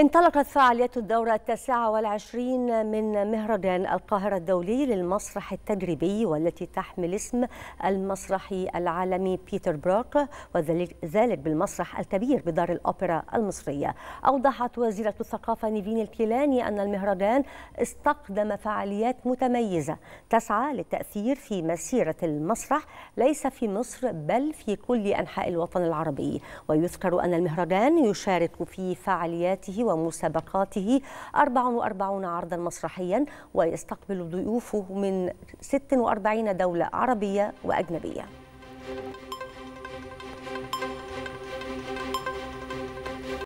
انطلقت فعاليات الدورة التاسعة والعشرين من مهرجان القاهرة الدولي للمسرح التجريبي والتي تحمل اسم المسرحي العالمي بيتر بروك وذلك بالمسرح الكبير بدار الأوبرا المصرية أوضحت وزيرة الثقافة نيفين الكيلاني أن المهرجان استقدم فعاليات متميزة تسعى للتأثير في مسيرة المسرح ليس في مصر بل في كل أنحاء الوطن العربي ويذكر أن المهرجان يشارك في فعالياته ومسابقاته 44 عرضا مسرحيا ويستقبل ضيوفه من 46 دولة عربية وأجنبية